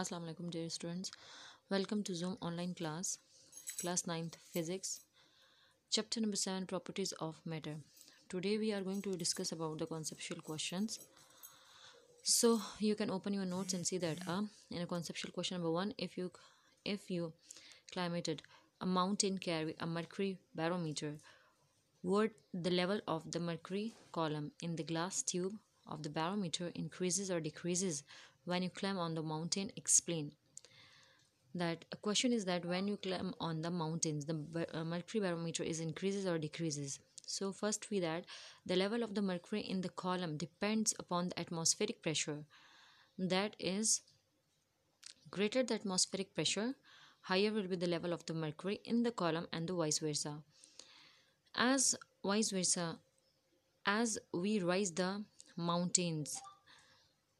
अस्सलाम alaikum dear students welcome to zoom online class class 9th physics chapter number 7 properties of matter today we are going to discuss about the conceptual questions so you can open your notes and see that uh, in a conceptual question number 1 if you if you climated a mountain carry a mercury barometer would the level of the mercury column in the glass tube of the barometer increases or decreases when you climb on the mountain explain that a question is that when you climb on the mountains the uh, mercury barometer is increases or decreases so first we that the level of the mercury in the column depends upon the atmospheric pressure that is greater the atmospheric pressure higher will be the level of the mercury in the column and the vice versa as vice versa as we rise the mountains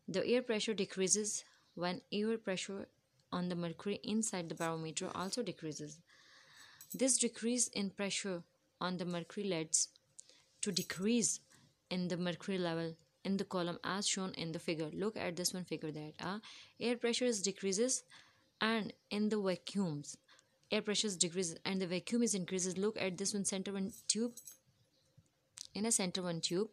the air pressure decreases when air pressure on the mercury inside the barometer also decreases. This decrease in pressure on the mercury leads to decrease in the mercury level in the column as shown in the figure. Look at this one figure that uh, air pressure is decreases and in the vacuums air pressure is decreases and the vacuum is increases. Look at this one center one tube. In a center one tube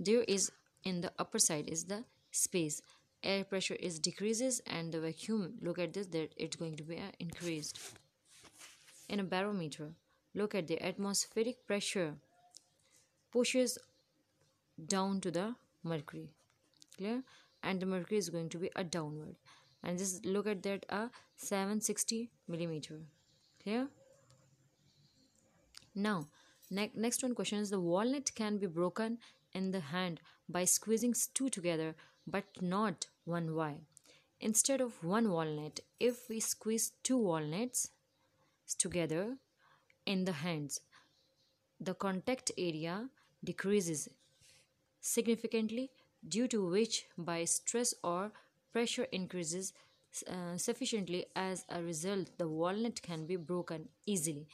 there is in the upper side is the space air pressure is decreases and the vacuum look at this that it's going to be uh, increased in a barometer look at the atmospheric pressure pushes down to the mercury clear and the mercury is going to be a downward and just look at that a uh, 760 millimeter clear now ne- next one question is the walnut can be broken in the hand by squeezing two together but not one Y. Instead of one walnut, if we squeeze two walnuts together in the hands, the contact area decreases significantly, due to which, by stress or pressure increases uh, sufficiently as a result, the walnut can be broken easily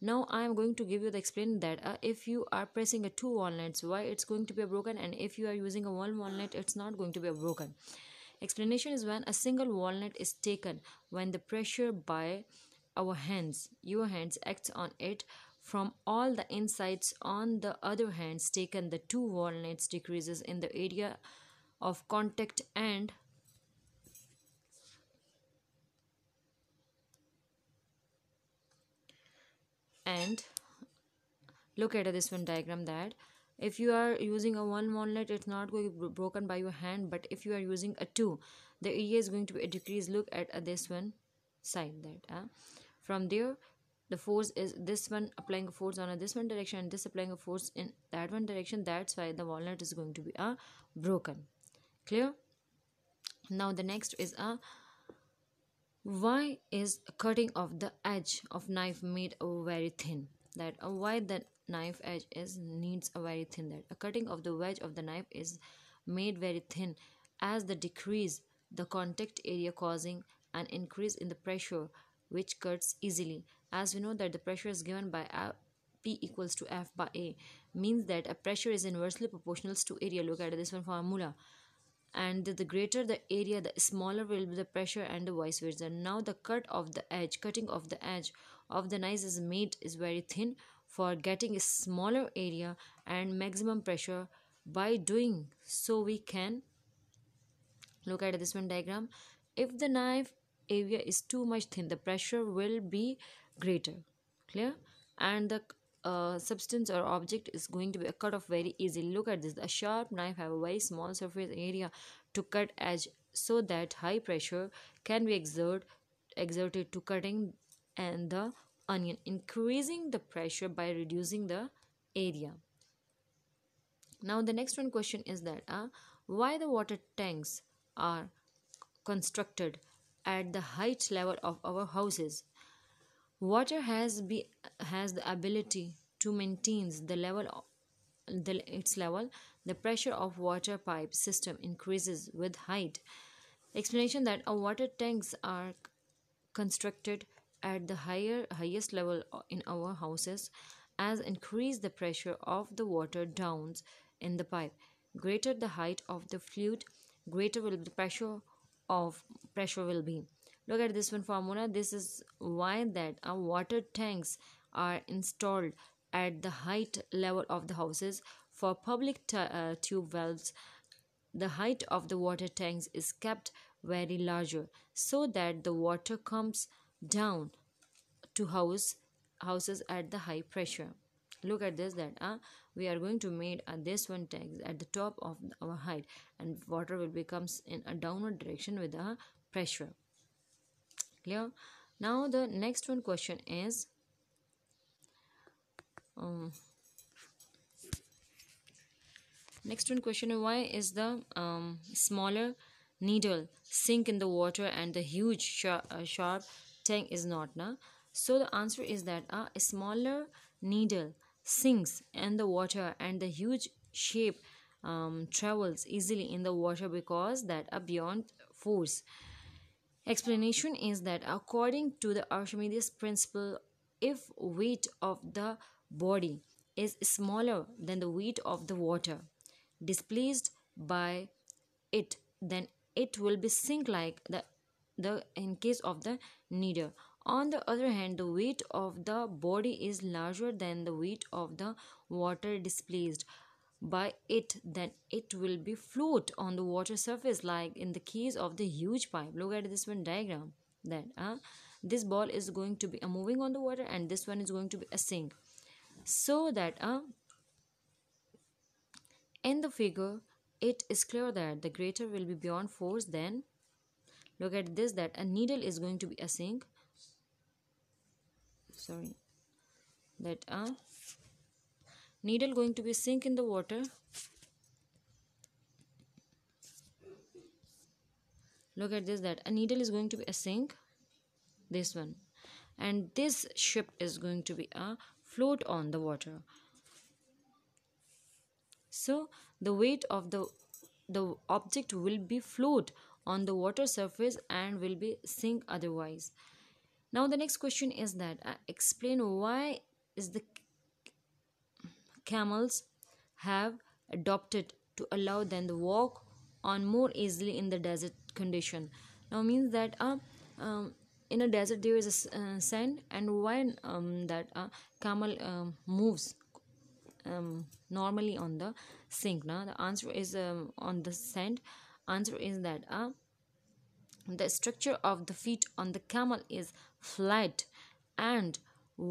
now i am going to give you the explain that uh, if you are pressing a two walnuts why it's going to be broken and if you are using a one walnut it's not going to be broken explanation is when a single walnut is taken when the pressure by our hands your hands acts on it from all the insides on the other hands taken the two walnuts decreases in the area of contact and and look at this one diagram that if you are using a one monolith it's not going to be broken by your hand but if you are using a two the area is going to be decreased look at uh, this one side that uh, from there the force is this one applying a force on a this one direction and this applying a force in that one direction that's why the walnut is going to be a uh, broken clear now the next is a uh, why is cutting of the edge of knife made very thin that uh, why the knife edge is needs a very thin that a cutting of the wedge of the knife is made very thin as the decrease the contact area causing an increase in the pressure which cuts easily as we know that the pressure is given by a p equals to f by a means that a pressure is inversely proportional to area look at this one formula and the greater the area the smaller will be the pressure and vice versa now the cut of the edge cutting of the edge of the knife is made is very thin for getting a smaller area and maximum pressure by doing so we can look at this one diagram if the knife area is too much thin the pressure will be greater clear and the a substance or object is going to be cut off very easily look at this a sharp knife have a very small surface area to cut edge so that high pressure can be exert, exerted to cutting and the onion increasing the pressure by reducing the area now the next one question is that uh, why the water tanks are constructed at the height level of our houses Water has be has the ability to maintain the level of the, its level. The pressure of water pipe system increases with height. Explanation that our water tanks are constructed at the higher highest level in our houses as increase the pressure of the water downs in the pipe greater the height of the fluid greater will the pressure of pressure will be look at this one formula this is why that our water tanks are installed at the height level of the houses for public uh, tube wells, the height of the water tanks is kept very larger so that the water comes down to house houses at the high pressure look at this that uh, we are going to make uh, this one tanks at the top of our height and water will becomes in a downward direction with the pressure clear now the next one question is um, next one question why is the um, smaller needle sink in the water and the huge sharp, uh, sharp tank is not na so the answer is that uh, a smaller needle sinks in the water and the huge shape um, travels easily in the water because that a beyond force Explanation is that according to the Archimedes principle, if weight of the body is smaller than the weight of the water displaced by it, then it will be sink like the, the in case of the needle. On the other hand, the weight of the body is larger than the weight of the water displaced by it then it will be float on the water surface like in the case of the huge pipe look at this one diagram that uh, this ball is going to be uh, moving on the water and this one is going to be a sink so that uh, in the figure it is clear that the greater will be beyond force Then, look at this that a needle is going to be a sink sorry that uh, needle going to be sink in the water look at this that a needle is going to be a sink this one and this ship is going to be a float on the water so the weight of the the object will be float on the water surface and will be sink otherwise now the next question is that I uh, explain why is the camels have adopted to allow them to walk on more easily in the desert condition now means that uh, um, in a desert there is a uh, sand and when um, that uh, camel um, moves um, normally on the sink now the answer is um, on the sand answer is that uh, the structure of the feet on the camel is flat and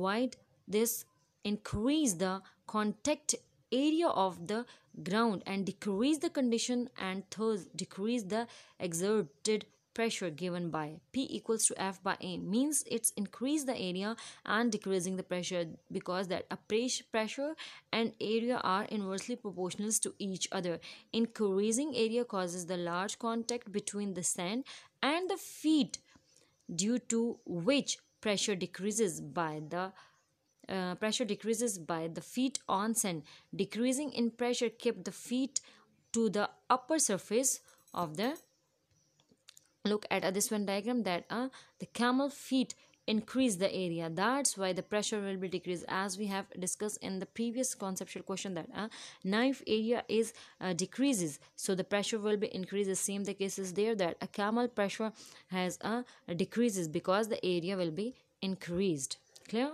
wide this increase the contact area of the ground and decrease the condition and thus decrease the exerted pressure given by P equals to F by A means it's increase the area and decreasing the pressure because that pressure and area are inversely proportional to each other. Increasing area causes the large contact between the sand and the feet due to which pressure decreases by the uh, pressure decreases by the feet onsen decreasing in pressure kept the feet to the upper surface of the look at uh, this one diagram that uh, the camel feet increase the area that's why the pressure will be decreased as we have discussed in the previous conceptual question that uh, knife area is uh, decreases so the pressure will be increased the same the case is there that a camel pressure has a uh, decreases because the area will be increased clear